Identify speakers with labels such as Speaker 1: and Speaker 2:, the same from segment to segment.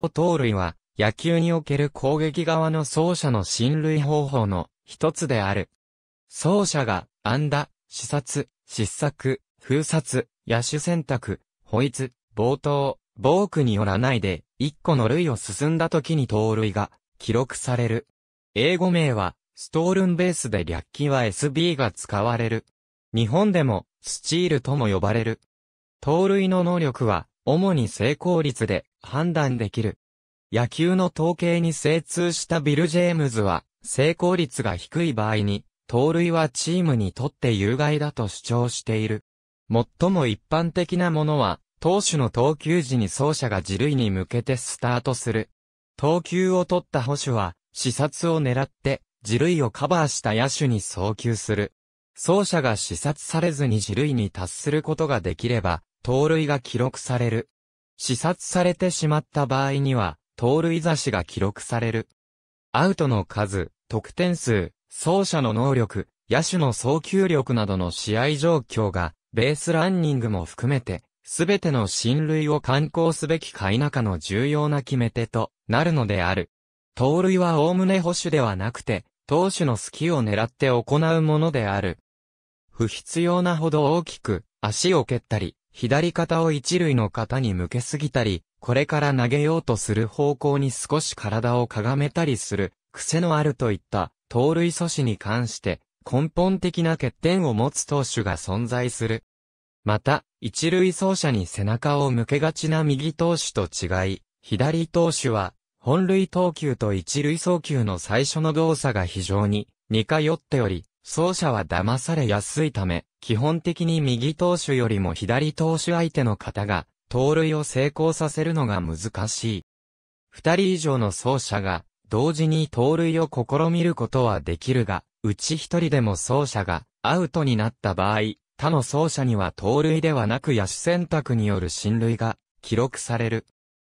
Speaker 1: 盗塁は、野球における攻撃側の走者の進塁方法の一つである。走者が、安打、視察、失策、封殺、野手選択、保逸、冒頭、暴区によらないで、一個の類を進んだ時に盗塁が、記録される。英語名は、ストールンベースで略記は SB が使われる。日本でも、スチールとも呼ばれる。盗塁の能力は、主に成功率で判断できる。野球の統計に精通したビル・ジェームズは、成功率が低い場合に、盗塁はチームにとって有害だと主張している。最も一般的なものは、投手の投球時に走者が自塁に向けてスタートする。投球を取った捕手は、視察を狙って、自塁をカバーした野手に送球する。走者が視察されずに自塁に達することができれば、盗塁が記録される。視察されてしまった場合には、盗塁差しが記録される。アウトの数、得点数、走者の能力、野手の送球力などの試合状況が、ベースランニングも含めて、すべての進塁を観光すべきか否かの重要な決め手となるのである。盗塁は概ね保守ではなくて、投手の隙を狙って行うものである。不必要なほど大きく、足を蹴ったり、左肩を一塁の肩に向けすぎたり、これから投げようとする方向に少し体をかがめたりする、癖のあるといった、盗塁阻止に関して、根本的な欠点を持つ投手が存在する。また、一塁走者に背中を向けがちな右投手と違い、左投手は、本塁投球と一塁送球の最初の動作が非常に似通っており、走者は騙されやすいため、基本的に右投手よりも左投手相手の方が、盗塁を成功させるのが難しい。二人以上の走者が、同時に盗塁を試みることはできるが、うち一人でも走者がアウトになった場合、他の走者には盗塁ではなく野手選択による進塁が記録される。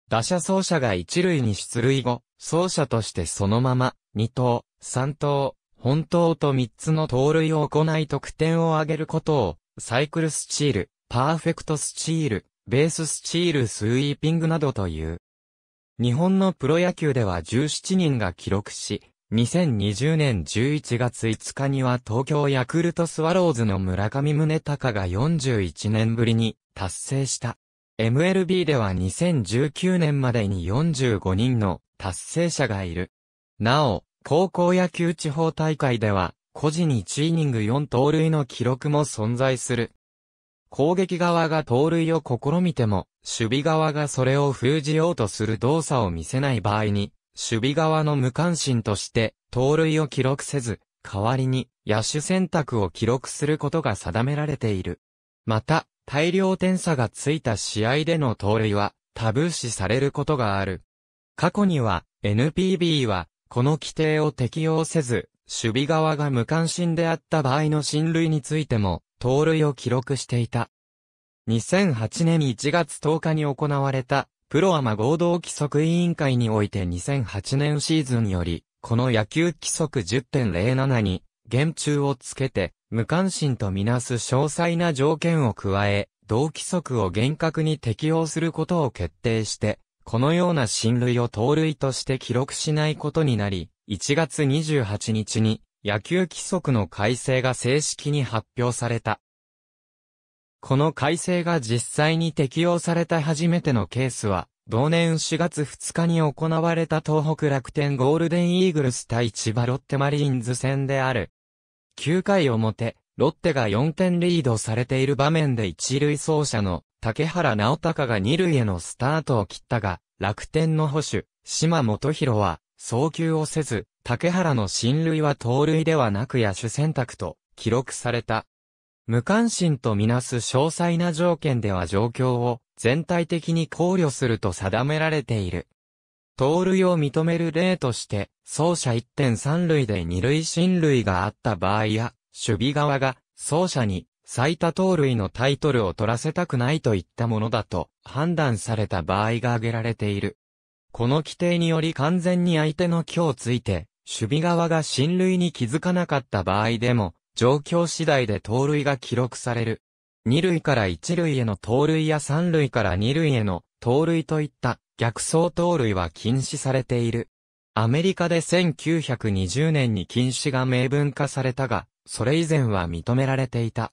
Speaker 1: 打者走者が一塁に出塁後、走者としてそのまま、二投、三投、本当と3つの盗塁を行い得点を上げることを、サイクルスチール、パーフェクトスチール、ベーススチールスイーピングなどという。日本のプロ野球では17人が記録し、2020年11月5日には東京ヤクルトスワローズの村上宗隆が41年ぶりに達成した。MLB では2019年までに45人の達成者がいる。なお、高校野球地方大会では、個人1イニング4盗塁の記録も存在する。攻撃側が盗塁を試みても、守備側がそれを封じようとする動作を見せない場合に、守備側の無関心として、盗塁を記録せず、代わりに、野手選択を記録することが定められている。また、大量点差がついた試合での盗塁は、タブー視されることがある。過去には、NPB は、この規定を適用せず、守備側が無関心であった場合の進塁についても、盗塁を記録していた。2008年1月10日に行われた、プロアマ合同規則委員会において2008年シーズンより、この野球規則10.07に、厳中をつけて、無関心とみなす詳細な条件を加え、同規則を厳格に適用することを決定して、このような進類を盗塁として記録しないことになり、1月28日に野球規則の改正が正式に発表された。この改正が実際に適用された初めてのケースは、同年4月2日に行われた東北楽天ゴールデンイーグルス対千葉ロッテマリーンズ戦である。9回表、ロッテが4点リードされている場面で一塁走者の竹原直隆が二塁へのスタートを切ったが、楽天の保守、島本博は、送球をせず、竹原の進塁は盗塁ではなく野手選択と、記録された。無関心とみなす詳細な条件では状況を全体的に考慮すると定められている。盗塁を認める例として、走者1.3塁で二塁進塁があった場合や、守備側が走者に最多盗塁のタイトルを取らせたくないといったものだと判断された場合が挙げられている。この規定により完全に相手の今日ついて、守備側が進塁に気づかなかった場合でも、状況次第で盗塁が記録される。二塁から一塁への盗塁や三塁から二塁への盗塁といった逆走盗塁は禁止されている。アメリカで1920年に禁止が明文化されたが、それ以前は認められていた。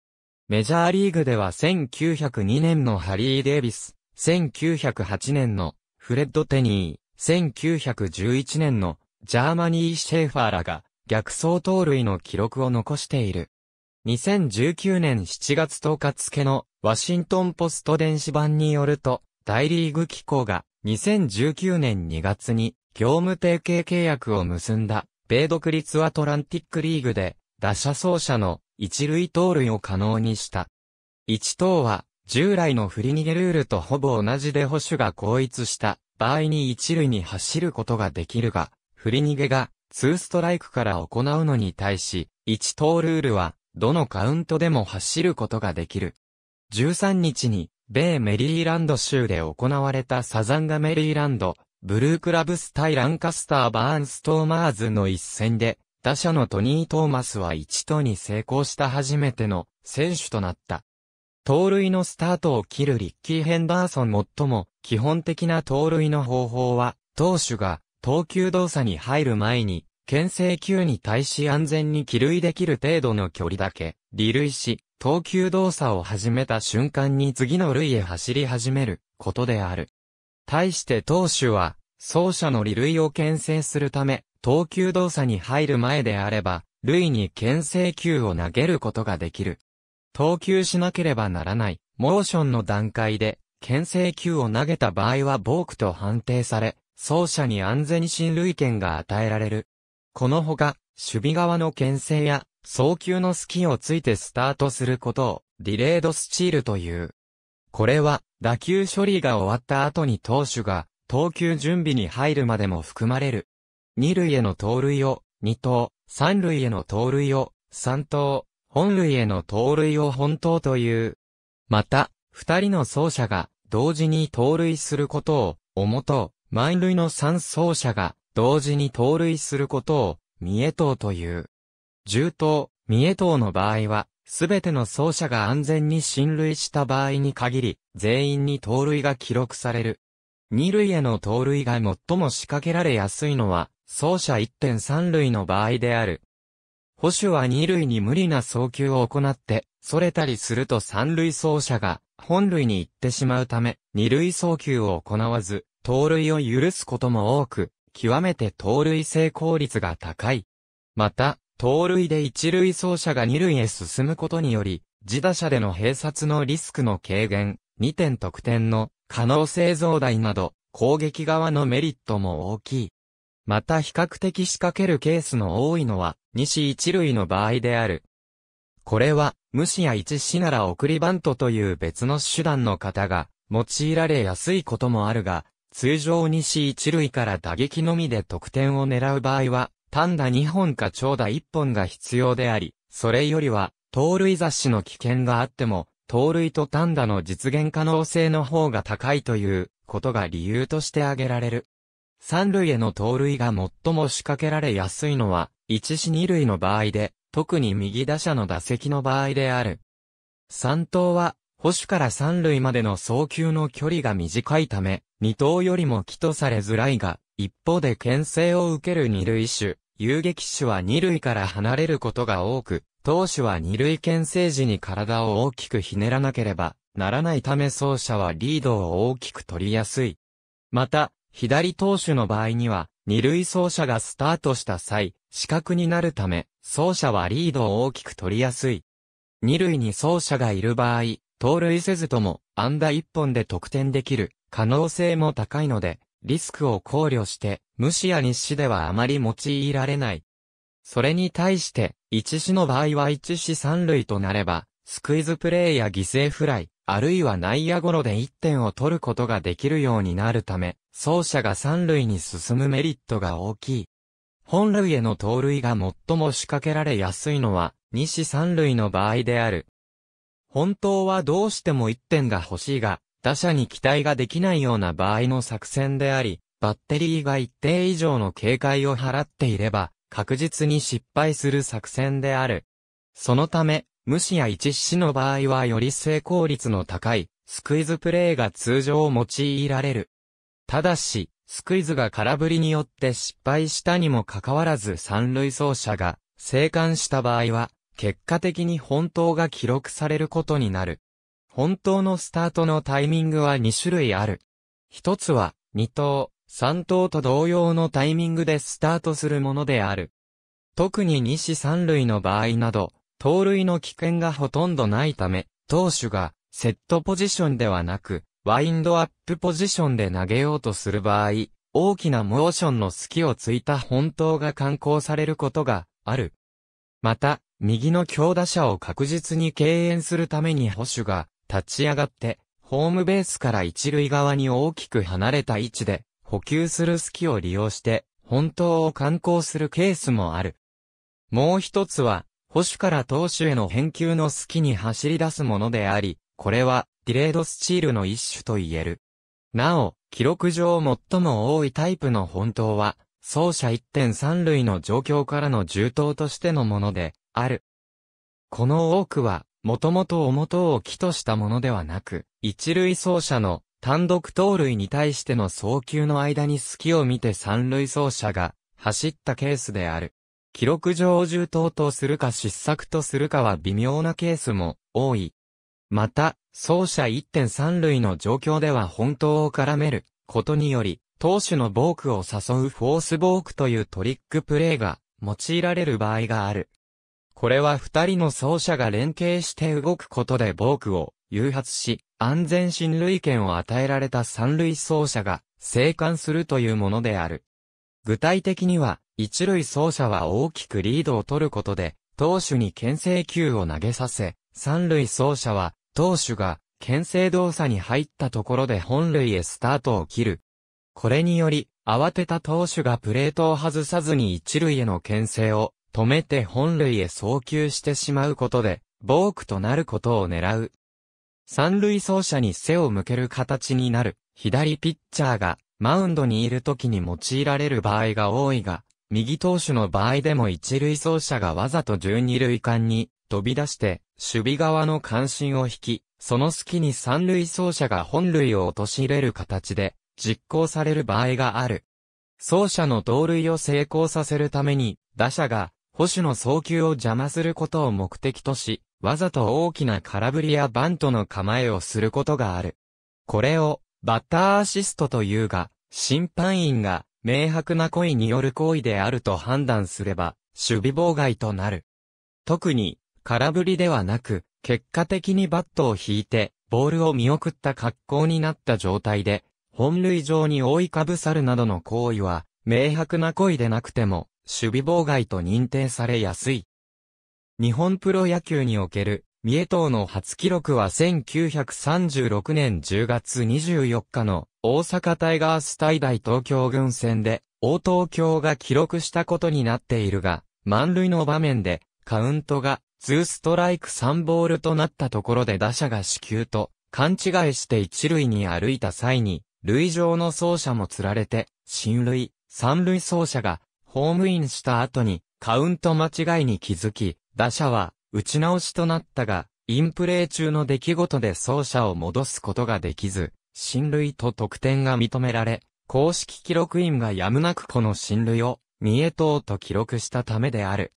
Speaker 1: メジャーリーグでは1902年のハリー・デイビス、1908年のフレッド・テニー、1911年のジャーマニー・シェーファーらが逆走盗塁の記録を残している。2019年7月10日付のワシントンポスト電子版によると、大リーグ機構が2019年2月に業務提携契約を結んだ米独立アトランティックリーグで打者走者の一塁盗塁を可能にした。一等は、従来の振り逃げルールとほぼ同じで保守が統一した場合に一塁に走ることができるが、振り逃げがツーストライクから行うのに対し、一等ルールはどのカウントでも走ることができる。13日に、米メリーランド州で行われたサザンガメリーランド、ブルークラブス対ランカスター・バーンストーマーズの一戦で、打者のトニー・トーマスは1投に成功した初めての選手となった。盗塁のスタートを切るリッキー・ヘンダーソン最も基本的な盗塁の方法は、投手が投球動作に入る前に、牽制球に対し安全に帰塁できる程度の距離だけ、離塁し、投球動作を始めた瞬間に次の塁へ走り始めることである。対して投手は、走者の離塁を牽制するため、投球動作に入る前であれば、類に牽制球を投げることができる。投球しなければならない、モーションの段階で、牽制球を投げた場合はボークと判定され、走者に安全進塁権が与えられる。このほか、守備側の牽制や、送球の隙をついてスタートすることを、ディレードスチールという。これは、打球処理が終わった後に投手が、投球準備に入るまでも含まれる。二塁への盗塁を二盗、三塁への盗塁を三盗、本塁への盗塁を本盗という。また、二人の走者が同時に盗塁することを、表と、満塁の三走者が同時に盗塁することを、三重党という。重盗、三重党の場合は、すべての走者が安全に進塁した場合に限り、全員に盗塁が記録される。二塁への盗塁が最も仕掛けられやすいのは、走者1.3塁の場合である。捕手は2塁に無理な送球を行って、それたりすると3塁走者が本塁に行ってしまうため、2塁送球を行わず、盗塁を許すことも多く、極めて盗塁成功率が高い。また、盗塁で1塁走者が2塁へ進むことにより、自打者での併殺のリスクの軽減、2点得点の可能性増大など、攻撃側のメリットも大きい。また比較的仕掛けるケースの多いのは、西一類の場合である。これは、無視や一死なら送りバントという別の手段の方が、用いられやすいこともあるが、通常西一類から打撃のみで得点を狙う場合は、単打2本か長打1本が必要であり、それよりは、盗塁雑誌の危険があっても、盗塁と単打の実現可能性の方が高いということが理由として挙げられる。三塁への盗塁が最も仕掛けられやすいのは、一死二塁の場合で、特に右打者の打席の場合である。三盗は、保守から三塁までの送球の距離が短いため、二盗よりも起とされづらいが、一方で牽制を受ける二塁手、遊撃手は二塁から離れることが多く、投手は二塁牽制時に体を大きくひねらなければならないため走者はリードを大きく取りやすい。また、左投手の場合には、二塁走者がスタートした際、死角になるため、走者はリードを大きく取りやすい。二塁に走者がいる場合、盗塁せずとも、安打一本で得点できる、可能性も高いので、リスクを考慮して、無視や日誌ではあまり用いられない。それに対して、一死の場合は一死三塁となれば、スクイズプレーや犠牲フライ、あるいは内野ゴロで1点を取ることができるようになるため、走者が3塁に進むメリットが大きい。本塁への盗塁が最も仕掛けられやすいのは、西3塁の場合である。本当はどうしても1点が欲しいが、打者に期待ができないような場合の作戦であり、バッテリーが一定以上の警戒を払っていれば、確実に失敗する作戦である。そのため、無視や一死の場合はより成功率の高い、スクイズプレイが通常用いられる。ただし、スクイズが空振りによって失敗したにもかかわらず三塁走者が生還した場合は、結果的に本当が記録されることになる。本当のスタートのタイミングは2種類ある。一つは、2等、3等と同様のタイミングでスタートするものである。特に2死三塁の場合など、盗塁の危険がほとんどないため、投手がセットポジションではなく、ワインドアップポジションで投げようとする場合、大きなモーションの隙をついた本当が観光されることがある。また、右の強打者を確実に敬遠するために捕手が立ち上がって、ホームベースから一塁側に大きく離れた位置で、補給する隙を利用して、本当を観光するケースもある。もう一つは、保守から投手への返球の隙に走り出すものであり、これはディレードスチールの一種と言える。なお、記録上最も多いタイプの本当は、走者1.3塁の状況からの重刀としてのもので、ある。この多くは、もともと表を起としたものではなく、一塁走者の単独盗塁に対しての送球の間に隙を見て三塁走者が走ったケースである。記録上重等とするか失策とするかは微妙なケースも多い。また、走者1.3塁の状況では本当を絡めることにより、投手のボークを誘うフォースボークというトリックプレーが用いられる場合がある。これは二人の走者が連携して動くことでボークを誘発し、安全進塁権を与えられた三塁走者が生還するというものである。具体的には、一塁走者は大きくリードを取ることで、投手に牽制球を投げさせ、三塁走者は、投手が、牽制動作に入ったところで本塁へスタートを切る。これにより、慌てた投手がプレートを外さずに一塁への牽制を止めて本塁へ送球してしまうことで、ボークとなることを狙う。三塁走者に背を向ける形になる、左ピッチャーが、マウンドにいる時に用いられる場合が多いが、右投手の場合でも一塁走者がわざと十二塁間に飛び出して、守備側の関心を引き、その隙に三塁走者が本塁を陥れる形で実行される場合がある。走者の盗塁を成功させるために、打者が保守の送球を邪魔することを目的とし、わざと大きな空振りやバントの構えをすることがある。これを、バッターアシストというが、審判員が、明白な故意による行為であると判断すれば、守備妨害となる。特に、空振りではなく、結果的にバットを引いて、ボールを見送った格好になった状態で、本塁上に覆いかぶさるなどの行為は、明白な故意でなくても、守備妨害と認定されやすい。日本プロ野球における三重党の初記録は1936年10月24日の大阪タイガース対大東京軍戦で、大東京が記録したことになっているが、満塁の場面で、カウントが2ストライク3ボールとなったところで打者が死球と勘違いして一塁に歩いた際に、塁上の走者も釣られて、新塁、三塁走者がホームインした後にカウント間違いに気づき、打者は打ち直しとなったが、インプレー中の出来事で走者を戻すことができず、進塁と得点が認められ、公式記録員がやむなくこの進塁を、三重党と記録したためである。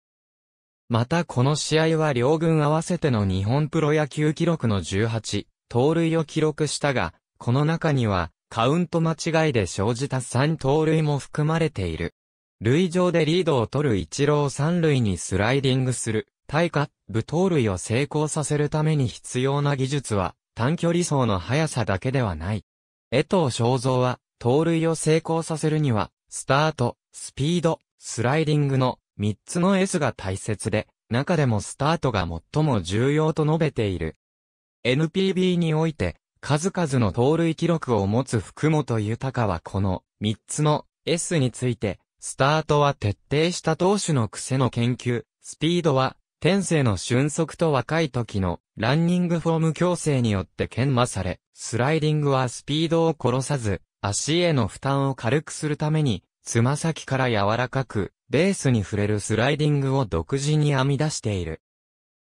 Speaker 1: またこの試合は両軍合わせての日本プロ野球記録の18、盗塁を記録したが、この中には、カウント間違いで生じた3盗塁も含まれている。塁上でリードを取る一郎三塁にスライディングする、対価、部盗塁を成功させるために必要な技術は、短距離走の速さだけではない。江藤正造は、盗塁を成功させるには、スタート、スピード、スライディングの3つの S が大切で、中でもスタートが最も重要と述べている。NPB において、数々の盗塁記録を持つ福本豊はこの3つの S について、スタートは徹底した投手の癖の研究、スピードは天性の俊足と若い時のランニングフォーム矯正によって研磨され、スライディングはスピードを殺さず、足への負担を軽くするために、つま先から柔らかく、ベースに触れるスライディングを独自に編み出している。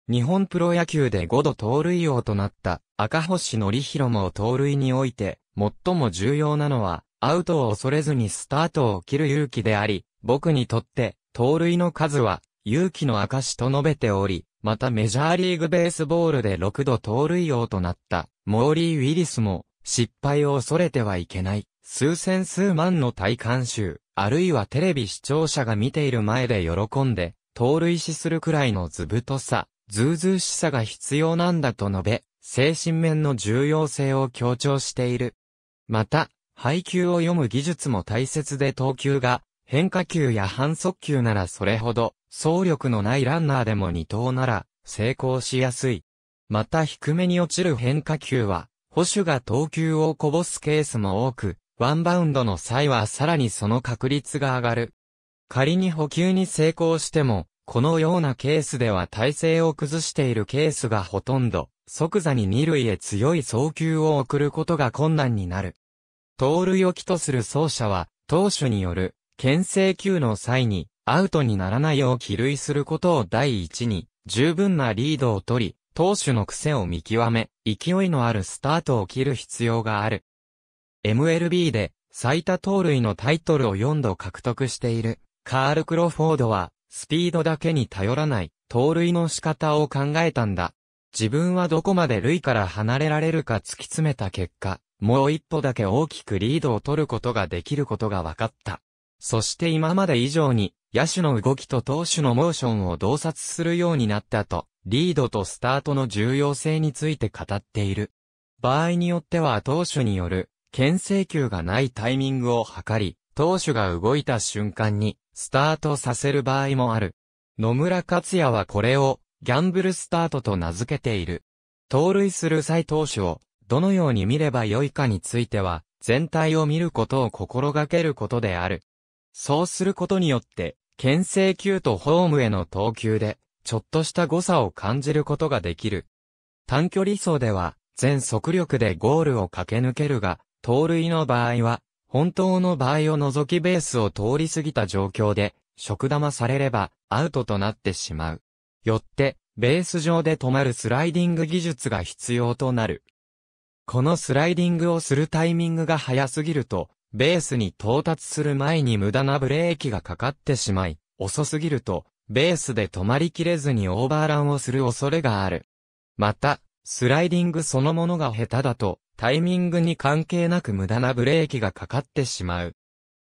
Speaker 1: 日本プロ野球で5度盗塁王となった赤星則弘も盗塁において、最も重要なのは、アウトを恐れずにスタートを切る勇気であり、僕にとって、盗塁の数は、勇気の証と述べており、またメジャーリーグベースボールで6度盗塁王となったモーリー・ウィリスも失敗を恐れてはいけない。数千数万の体感集、あるいはテレビ視聴者が見ている前で喜んで、盗塁死するくらいの図太さ、ズーズーしさが必要なんだと述べ、精神面の重要性を強調している。また、配球を読む技術も大切で投球が、変化球や反則球ならそれほど走力のないランナーでも二投なら、成功しやすい。また低めに落ちる変化球は、保守が投球をこぼすケースも多く、ワンバウンドの際はさらにその確率が上がる。仮に補給に成功しても、このようなケースでは体勢を崩しているケースがほとんど、即座に二塁へ強い送球を送ることが困難になる。盗塁を起とする走者は、投手による、牽制球の際に、アウトにならないよう帰塁することを第一に、十分なリードを取り、投手の癖を見極め、勢いのあるスタートを切る必要がある。MLB で最多盗塁のタイトルを4度獲得している、カール・クロフォードは、スピードだけに頼らない、盗塁の仕方を考えたんだ。自分はどこまで塁から離れられるか突き詰めた結果、もう一歩だけ大きくリードを取ることができることが分かった。そして今まで以上に、野手の動きと投手のモーションを洞察するようになったと、リードとスタートの重要性について語っている。場合によっては投手による、牽制球がないタイミングを測り、投手が動いた瞬間に、スタートさせる場合もある。野村克也はこれを、ギャンブルスタートと名付けている。盗塁する際投手を、どのように見ればよいかについては、全体を見ることを心がけることである。そうすることによって、牽制球とホームへの投球で、ちょっとした誤差を感じることができる。短距離走では、全速力でゴールを駆け抜けるが、盗塁の場合は、本当の場合を除きベースを通り過ぎた状況で、食玉されればアウトとなってしまう。よって、ベース上で止まるスライディング技術が必要となる。このスライディングをするタイミングが早すぎると、ベースに到達する前に無駄なブレーキがかかってしまい、遅すぎると、ベースで止まりきれずにオーバーランをする恐れがある。また、スライディングそのものが下手だと、タイミングに関係なく無駄なブレーキがかかってしまう。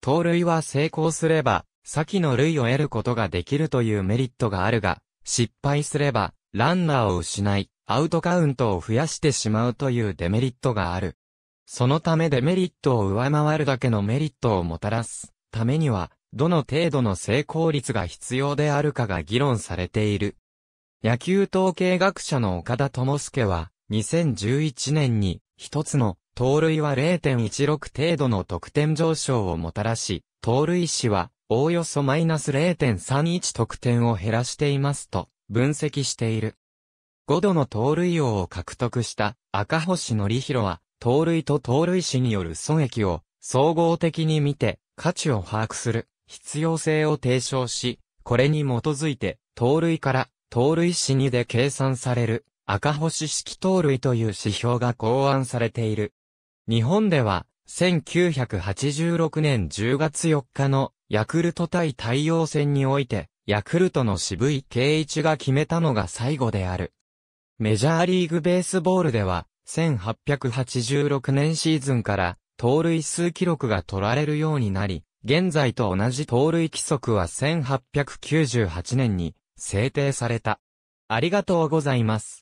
Speaker 1: 盗塁は成功すれば、先の塁を得ることができるというメリットがあるが、失敗すれば、ランナーを失い、アウトカウントを増やしてしまうというデメリットがある。そのためデメリットを上回るだけのメリットをもたらすためには、どの程度の成功率が必要であるかが議論されている。野球統計学者の岡田智介は、2011年に、一つの、盗塁は0.16程度の得点上昇をもたらし、盗塁士は、おおよそマイナス0.31得点を減らしていますと、分析している。5度の盗塁王を獲得した赤星則弘は、盗塁と盗塁死による損益を総合的に見て価値を把握する必要性を提唱し、これに基づいて盗塁から盗塁死にで計算される赤星式盗塁という指標が考案されている。日本では1986年10月4日のヤクルト対太陽戦においてヤクルトの渋井圭一が決めたのが最後である。メジャーリーグベースボールでは1886年シーズンから、盗塁数記録が取られるようになり、現在と同じ盗塁規則は1898年に制定された。ありがとうございます。